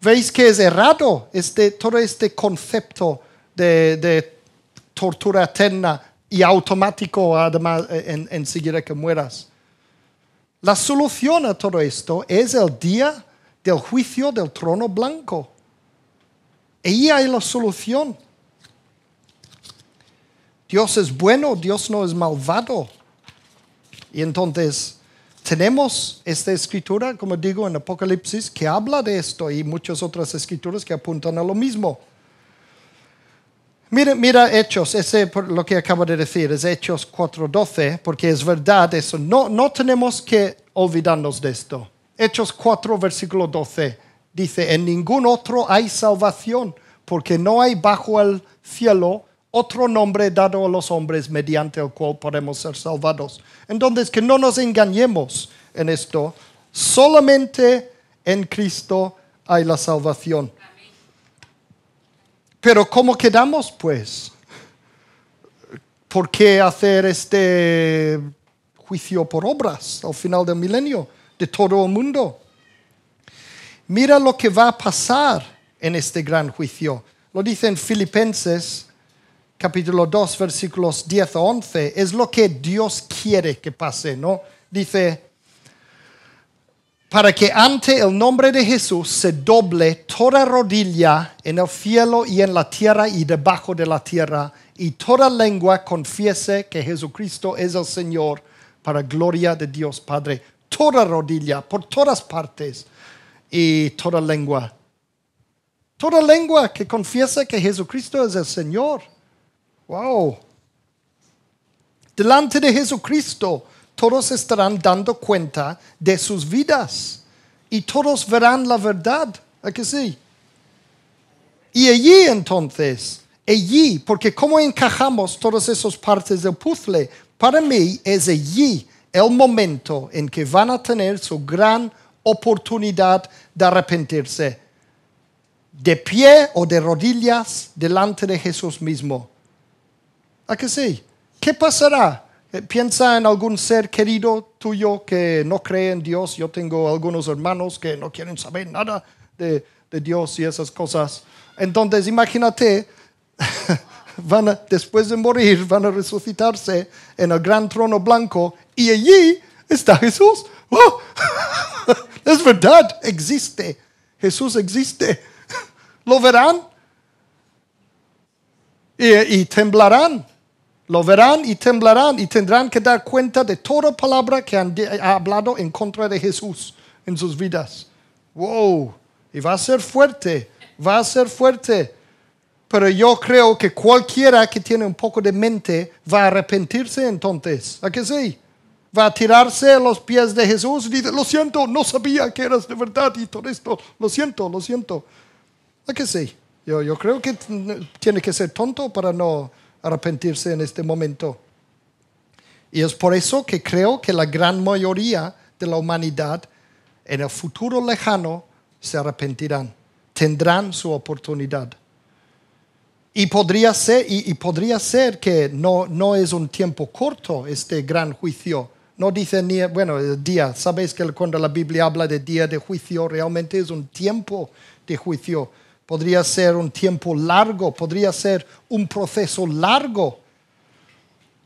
¿Veis que es errado este, todo este concepto de, tortura eterna y automático además en, enseguida que mueras? La solución a todo esto es el día del juicio del trono blanco. Ahí hay la solución. Dios es bueno, Dios no es malvado. Y entonces tenemos esta escritura, como digo, en Apocalipsis, que habla de esto y muchas otras escrituras que apuntan a lo mismo. Mira, mira Hechos, ese lo que acabo de decir, es Hechos 4.12, porque es verdad eso. No, no tenemos que olvidarnos de esto. Hechos 4, versículo 12, dice, en ningún otro hay salvación, porque no hay bajo el cielo otro nombre dado a los hombres mediante el cual podemos ser salvados. Entonces, que no nos engañemos en esto, solamente en Cristo hay la salvación. Pero ¿cómo quedamos pues? ¿Por qué hacer este juicio por obras al final del milenio de todo el mundo? Mira lo que va a pasar en este gran juicio. Lo dicen Filipenses capítulo 2, versículos 10 a 11, es lo que Dios quiere que pase, ¿no? Dice, para que ante el nombre de Jesús se doble toda rodilla en el cielo y en la tierra y debajo de la tierra, y toda lengua confiese que Jesucristo es el Señor, para gloria de Dios Padre. Toda rodilla, por todas partes, y toda lengua. Toda lengua que confiese que Jesucristo es el Señor. Wow. Delante de Jesucristo, todos estarán dando cuenta de sus vidas y todos verán la verdad. ¿A que sí? Y allí entonces, allí, porque cómo encajamos todas esas partes del puzzle, para mí es allí el momento en que van a tener su gran oportunidad de arrepentirse, de pie o de rodillas delante de Jesús mismo. ¿A qué sí? ¿Qué pasará? Eh, piensa en algún ser querido tuyo que no cree en Dios. Yo tengo algunos hermanos que no quieren saber nada de, Dios y esas cosas. Entonces, imagínate, van después de morir, van a resucitarse en el gran trono blanco y allí está Jesús. ¡Oh! es verdad, existe. Jesús existe. ¿Lo verán? y temblarán lo verán y temblarán y tendrán que dar cuenta de toda palabra que han hablado en contra de Jesús en sus vidas. ¡Wow! Y va a ser fuerte, va a ser fuerte. Pero yo creo que cualquiera que tiene un poco de mente va a arrepentirse entonces. ¿A qué sí? Va a tirarse a los pies de Jesús y dice, lo siento, no sabía que eras de verdad y todo esto. Lo siento, lo siento. ¿A qué sí? Yo, yo creo que tiene que ser tonto para no arrepentirse en este momento. Y es por eso que creo que la gran mayoría de la humanidad en el futuro lejano se arrepentirán, tendrán su oportunidad. Y podría ser, podría ser que no, no es un tiempo corto este gran juicio. No dice ni, bueno, el día. Sabéis que cuando la Biblia habla de día de juicio, realmente es un tiempo de juicio podría ser un tiempo largo, podría ser un proceso largo.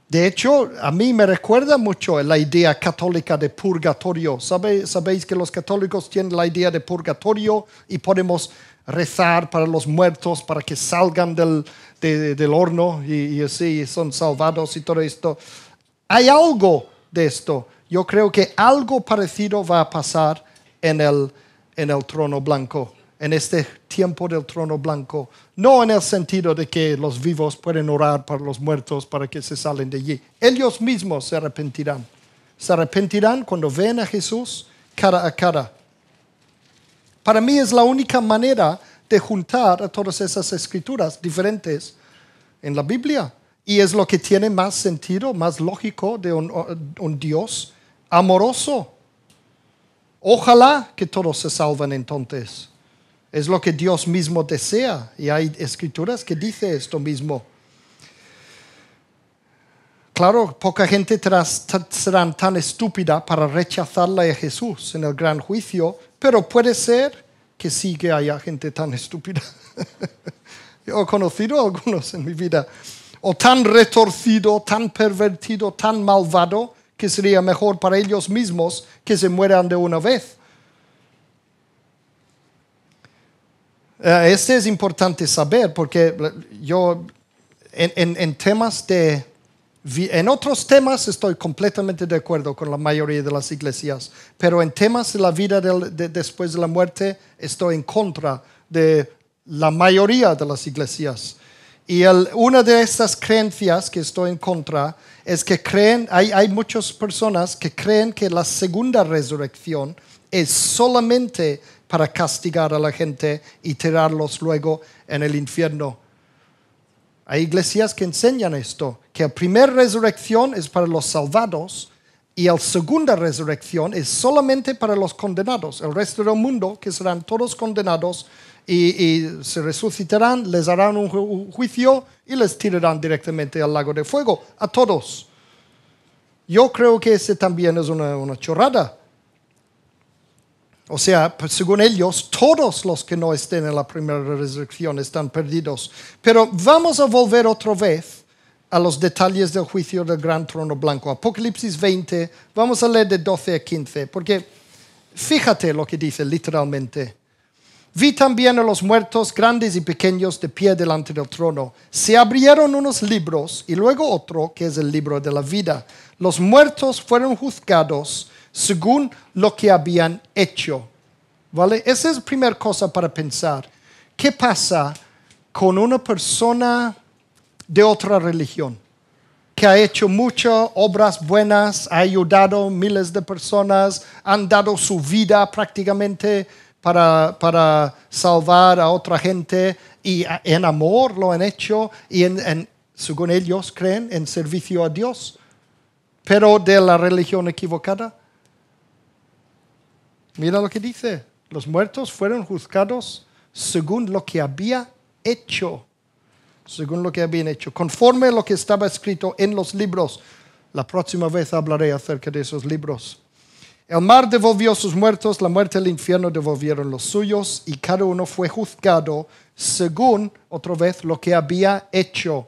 De hecho, a mí me recuerda mucho la idea católica de purgatorio. sabéis que los católicos tienen la idea de purgatorio y podemos rezar para los muertos, para que salgan del, del horno y, y así son salvados y todo esto. Hay algo de esto. Yo creo que algo parecido va a pasar en el, en el trono blanco en este tiempo del trono blanco, no en el sentido de que los vivos pueden orar para los muertos para que se salen de allí. Ellos mismos se arrepentirán. Se arrepentirán cuando ven a Jesús cara a cara. Para mí es la única manera de juntar a todas esas escrituras diferentes en la Biblia. Y es lo que tiene más sentido, más lógico de un, Dios amoroso. Ojalá que todos se salven entonces. Es lo que Dios mismo desea. Y hay escrituras que dice esto mismo. Claro, poca gente será tan estúpida para rechazarla a Jesús en el gran juicio, pero puede ser que sí que haya gente tan estúpida. Yo he conocido algunos en mi vida. O tan retorcido, tan pervertido, tan malvado, que sería mejor para ellos mismos que se mueran de una vez Eh, este es importante saber porque eh, yo en, temas de... En otros temas estoy completamente de acuerdo con la mayoría de las iglesias, pero en temas de la vida después de la muerte estoy en contra de la mayoría de las iglesias. Y una de estas creencias que estoy en contra es que creen, hay, hay muchas personas que creen que la segunda resurrección es solamente para castigar a la gente y tirarlos luego en el infierno. Hay iglesias que enseñan esto, que la primera resurrección es para los salvados y la segunda resurrección es solamente para los condenados, el resto del mundo que serán todos condenados y, se resucitarán, les harán un juicio y les tirarán directamente al lago de fuego, a todos. Yo creo que ese también es una, una chorrada. O sea, pues, según ellos, todos los que no estén en la primera resurrección están perdidos. Pero vamos a volver otra vez a los detalles del juicio del gran trono blanco. Apocalipsis 20, vamos a leer de 12 a 15, porque fíjate lo que dice literalmente. Vi también a los muertos, grandes y pequeños, de pie delante del trono. Se abrieron unos libros y luego otro, que es el libro de la vida. Los muertos fueron juzgados según lo que habían hecho. ¿Vale? Esa es la primera cosa para pensar. ¿Qué pasa con una persona de otra religión? que ha hecho muchas obras buenas, ha ayudado miles de personas, han dado su vida prácticamente para, para salvar a otra gente y en amor lo han hecho y según ellos creen en servicio a Dios, pero de la religión equivocada. Mira lo que dice. Los muertos fueron juzgados según lo que había hecho. Según lo que habían hecho. Conforme lo que estaba escrito en los libros. La próxima vez hablaré acerca de esos libros. El mar devolvió sus muertos, la muerte y el infierno devolvieron los suyos, y cada uno fue juzgado según, otra vez, lo que había hecho.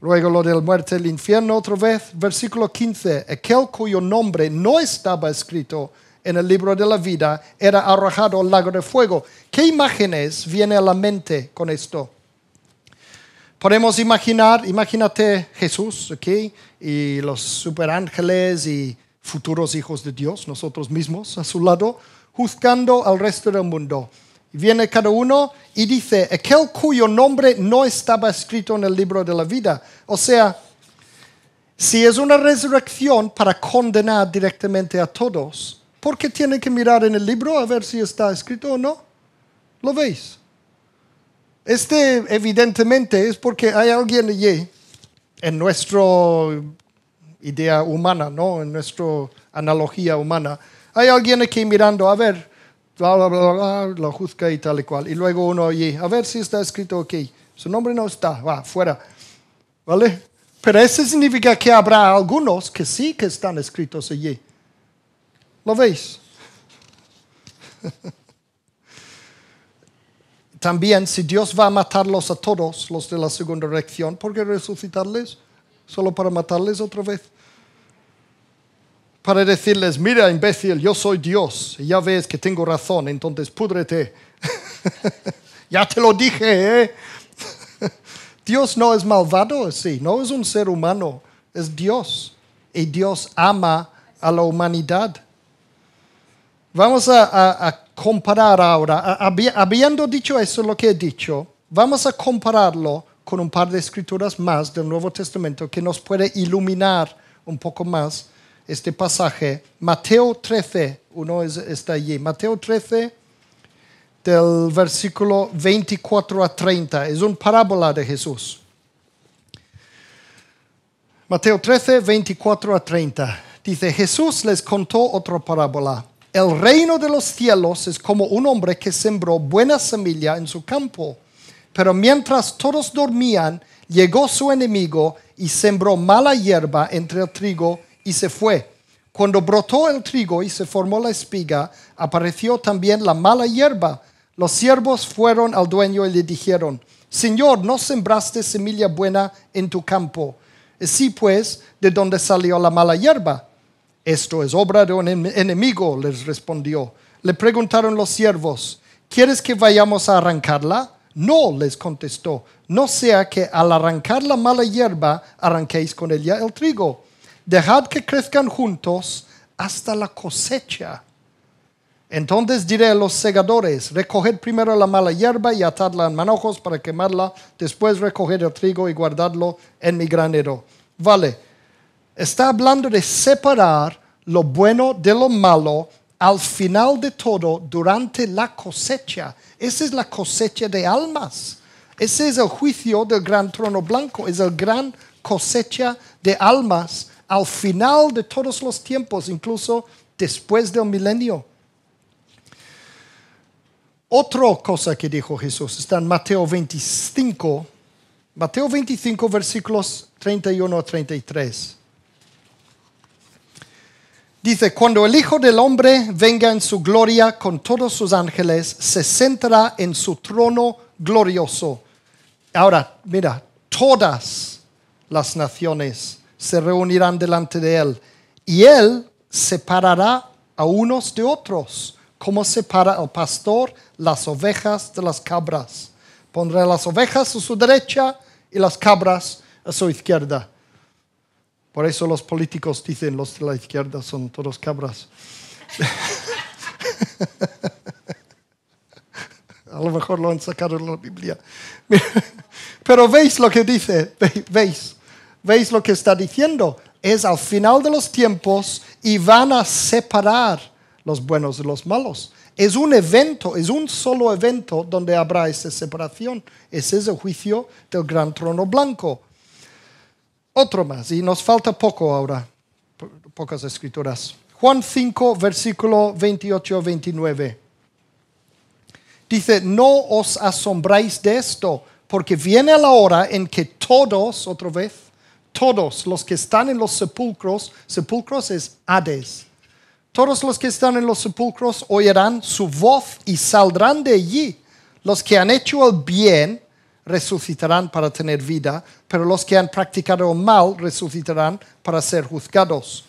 Luego lo del muerte y el infierno, otra vez, versículo 15, aquel cuyo nombre no estaba escrito en el libro de la vida, era arrojado al lago de fuego. ¿Qué imágenes viene a la mente con esto? Podemos imaginar, imagínate Jesús aquí y los superángeles y futuros hijos de Dios, nosotros mismos a su lado, juzgando al resto del mundo. Viene cada uno y dice, aquel cuyo nombre no estaba escrito en el libro de la vida. O sea, si es una resurrección para condenar directamente a todos, ¿Por qué tiene que mirar en el libro a ver si está escrito o no? ¿Lo veis? Este evidentemente es porque hay alguien allí en nuestra idea humana, ¿no? En nuestra analogía humana. Hay alguien aquí mirando, a ver, bla, bla, bla, lo juzga y tal y cual. Y luego uno allí, a ver si está escrito ok. Su nombre no está, va, fuera. ¿Vale? Pero eso significa que habrá algunos que sí que están escritos allí. ¿Lo veis? También si Dios va a matarlos a todos, los de la segunda reacción, ¿por qué resucitarles? ¿Solo para matarles otra vez? Para decirles, mira imbécil, yo soy Dios, y ya ves que tengo razón, entonces púdrete. ya te lo dije, ¿eh? Dios no es malvado, sí, no es un ser humano, es Dios. Y Dios ama a la humanidad. Vamos a, comparar ahora, habiendo dicho eso lo que he dicho, vamos a compararlo con un par de escrituras más del Nuevo Testamento que nos puede iluminar un poco más este pasaje. Mateo 13, uno está allí. Mateo 13, del versículo 24 a 30, es una parábola de Jesús. Mateo 13, 24 a 30. Dice, Jesús les contó otra parábola el reino de los cielos es como un hombre que sembró buena semilla en su campo, pero mientras todos dormían, llegó su enemigo y sembró mala hierba entre el trigo y se fue. Cuando brotó el trigo y se formó la espiga, apareció también la mala hierba. Los siervos fueron al dueño y le dijeron, Señor, no sembraste semilla buena en tu campo. Sí, pues, ¿de dónde salió la mala hierba? Esto es obra de un enemigo, les respondió. Le preguntaron los siervos, ¿quieres que vayamos a arrancarla? No, les contestó, no sea que al arrancar la mala hierba arranquéis con ella el trigo. Dejad que crezcan juntos hasta la cosecha. Entonces diré a los segadores, recoged primero la mala hierba y atadla en manojos para quemarla, después recoged el trigo y guardadlo en mi granero. Vale, está hablando de separar lo bueno de lo malo al final de todo durante la cosecha. Esa es la cosecha de almas. Ese es el juicio del gran trono blanco, es el gran cosecha de almas al final de todos los tiempos, incluso después del milenio. Otra cosa que dijo Jesús está en Mateo 25, Mateo 25 versículos 31 a 33. Dice, cuando el Hijo del Hombre venga en su gloria con todos sus ángeles, se sentará en su trono glorioso. Ahora, mira, todas las naciones se reunirán delante de él y él separará a unos de otros, como separa el pastor las ovejas de las cabras. Pondrá las ovejas a su derecha y las cabras a su izquierda. Por eso los políticos dicen los de la izquierda son todos cabras. A lo mejor lo han sacado en la Biblia. Pero veis lo que dice, veis, veis lo que está diciendo. Es al final de los tiempos y van a separar los buenos de los malos. Es un evento, es un solo evento donde habrá esa separación. Ese es el juicio del gran trono blanco. Otro más, y nos falta poco ahora, pocas escrituras. Juan 5, versículo 28-29. Dice, no os asombráis de esto, porque viene la hora en que todos, otra vez, todos los que están en los sepulcros, sepulcros es Hades, todos los que están en los sepulcros oirán su voz y saldrán de allí los que han hecho el bien resucitarán para tener vida, pero los que han practicado mal resucitarán para ser juzgados.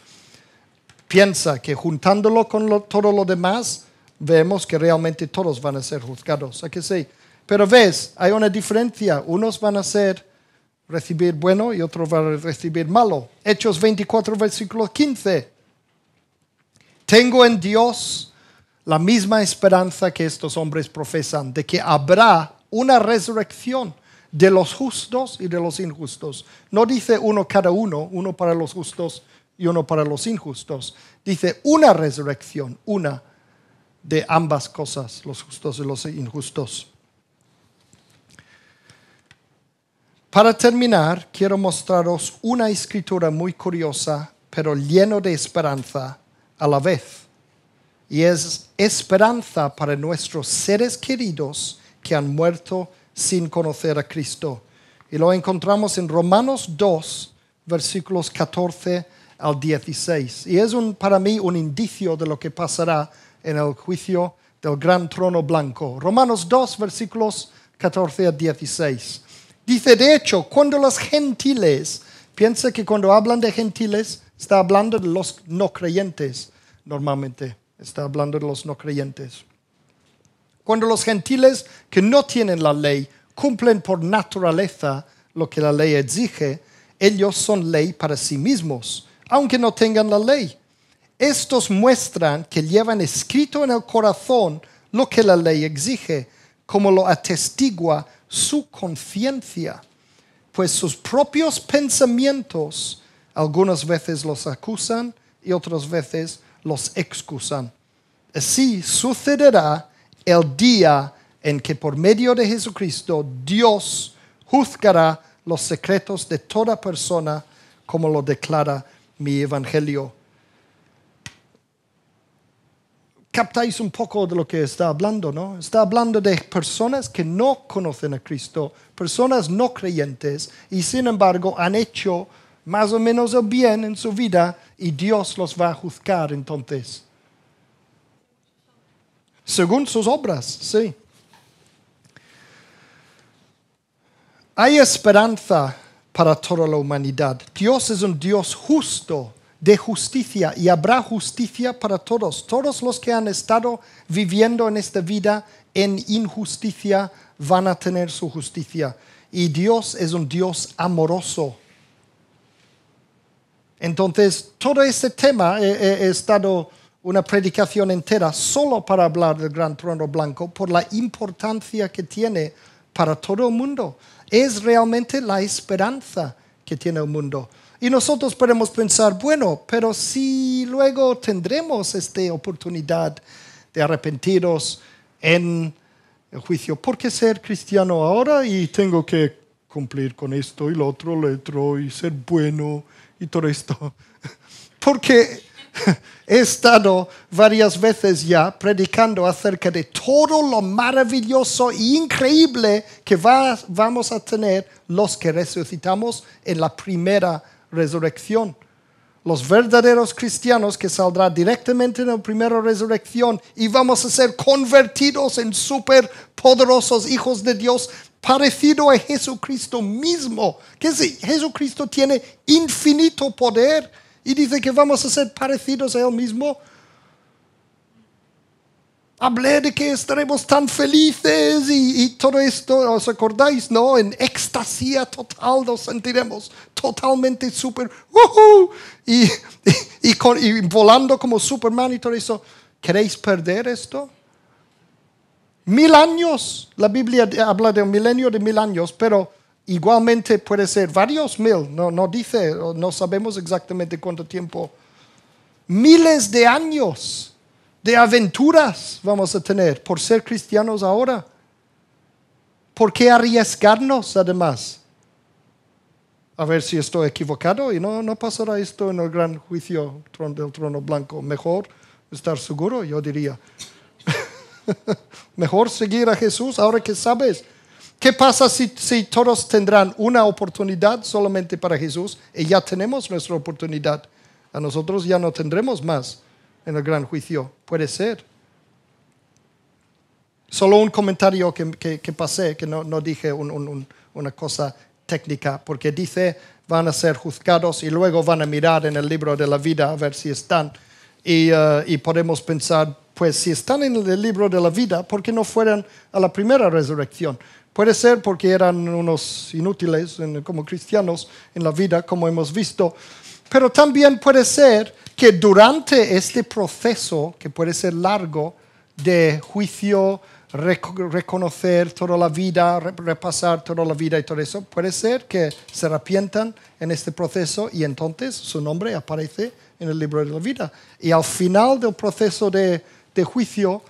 Piensa que juntándolo con todo lo demás, vemos que realmente todos van a ser juzgados. ¿A que sí? Pero ves, hay una diferencia. Unos van a ser recibir bueno y otros van a recibir malo. Hechos 24, versículo 15. Tengo en Dios la misma esperanza que estos hombres profesan, de que habrá una resurrección de los justos y de los injustos. No dice uno cada uno, uno para los justos y uno para los injustos. Dice una resurrección, una de ambas cosas, los justos y los injustos. Para terminar, quiero mostraros una escritura muy curiosa, pero lleno de esperanza a la vez. Y es esperanza para nuestros seres queridos que han muerto sin conocer a Cristo. Y lo encontramos en Romanos 2, versículos 14 al 16. Y es para mí un indicio de lo que pasará en el juicio del gran trono blanco. Romanos 2, versículos 14 al 16. Dice, de hecho, cuando los gentiles, piensa que cuando hablan de gentiles, está hablando de los no creyentes, normalmente, está hablando de los no creyentes. Cuando los gentiles que no tienen la ley cumplen por naturaleza lo que la ley exige, ellos son ley para sí mismos, aunque no tengan la ley. Estos muestran que llevan escrito en el corazón lo que la ley exige, como lo atestigua su conciencia, pues sus propios pensamientos algunas veces los acusan y otras veces los excusan. Así sucederá el día en que por medio de Jesucristo Dios juzgará los secretos de toda persona, como lo declara mi evangelio. Captáis un poco de lo que está hablando, ¿no? Está hablando de personas que no conocen a Cristo, personas no creyentes, y sin embargo han hecho más o menos el bien en su vida y Dios los va a juzgar entonces según sus obras, sí. Hay esperanza para toda la humanidad. Dios es un Dios justo, de justicia, y habrá justicia para todos. Todos los que han estado viviendo en esta vida en injusticia van a tener su justicia. Y Dios es un Dios amoroso. Entonces, todo este tema he, he estado una predicación entera solo para hablar del gran trono blanco por la importancia que tiene para todo el mundo. Es realmente la esperanza que tiene el mundo. Y nosotros podemos pensar, bueno, pero si luego tendremos esta oportunidad de arrepentiros en el juicio, ¿por qué ser cristiano ahora y tengo que cumplir con esto y lo otro, lo otro y ser bueno y todo esto? Porque he estado varias veces ya predicando acerca de todo lo maravilloso e increíble que vamos a tener los que resucitamos en la primera resurrección. Los verdaderos cristianos que saldrán directamente en la primera resurrección y vamos a ser convertidos en superpoderosos hijos de Dios parecido a Jesucristo mismo. Que Jesucristo tiene infinito poder y dice que vamos a ser parecidos a Él mismo. Hablé de que estaremos tan felices y, todo esto, ¿os acordáis? No, en éxtasía total nos sentiremos totalmente súper, y volando como Superman y todo eso. ¿Queréis perder esto? Mil años, la Biblia habla de un milenio de mil años, pero Igualmente puede ser varios mil, no, dice, no sabemos exactamente cuánto tiempo. Miles de años de aventuras vamos a tener por ser cristianos ahora. ¿Por qué arriesgarnos además? A ver si estoy equivocado y no, no pasará esto en el gran juicio del trono blanco. Mejor estar seguro, yo diría. Mejor seguir a Jesús ahora que sabes ¿Qué pasa si, todos tendrán una oportunidad solamente para Jesús y ya tenemos nuestra oportunidad? A nosotros ya no tendremos más en el gran juicio. Puede ser. Solo un comentario que, pasé, que no, dije una cosa técnica, porque dice van a ser juzgados y luego van a mirar en el libro de la vida a ver si están. Y, eh, podemos pensar, pues si están en el libro de la vida, ¿por qué no fueran a la primera resurrección? Puede ser porque eran unos inútiles como cristianos en la vida, como hemos visto, pero también puede ser que durante este proceso, que puede ser largo, de juicio, reconocer toda la vida, repasar toda la vida y todo eso, puede ser que se arrepientan en este proceso y entonces su nombre aparece en el libro de la vida. Y al final del proceso de, de juicio,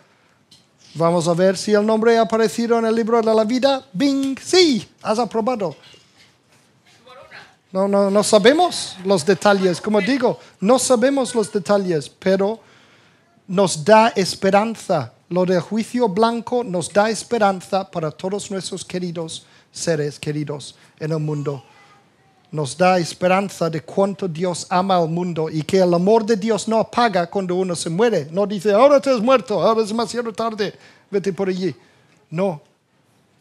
Vamos a ver si el nombre ha aparecido en el libro de la vida. Bing, sí, has aprobado. No, no, no sabemos los detalles, como digo, no sabemos los detalles, pero nos da esperanza. Lo del juicio blanco nos da esperanza para todos nuestros queridos seres queridos en el mundo nos da esperanza de cuánto Dios ama al mundo y que el amor de Dios no apaga cuando uno se muere. No dice, ahora te has muerto, ahora es demasiado tarde, vete por allí. No,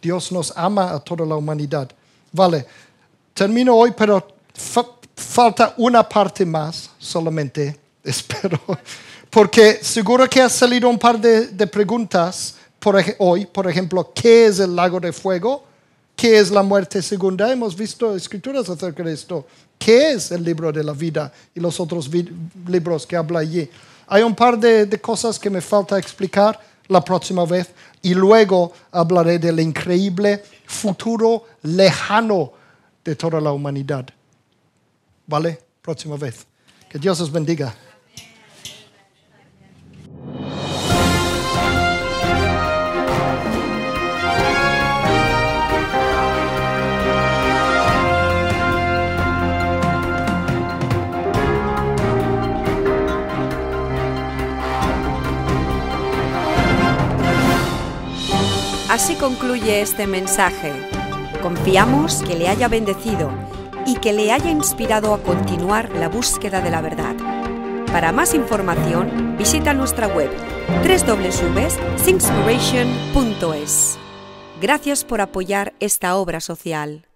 Dios nos ama a toda la humanidad. Vale, termino hoy, pero falta una parte más solamente, espero, porque seguro que ha salido un par de, preguntas por, hoy, por ejemplo, ¿qué es el lago de fuego? ¿Qué es la muerte segunda? Hemos visto escrituras acerca de esto. ¿Qué es el libro de la vida y los otros libros que habla allí? Hay un par de, cosas que me falta explicar la próxima vez y luego hablaré del increíble futuro lejano de toda la humanidad. ¿Vale? Próxima vez. Que Dios os bendiga. Así concluye este mensaje. Confiamos que le haya bendecido y que le haya inspirado a continuar la búsqueda de la verdad. Para más información, visita nuestra web www.sinspiration.es. Gracias por apoyar esta obra social.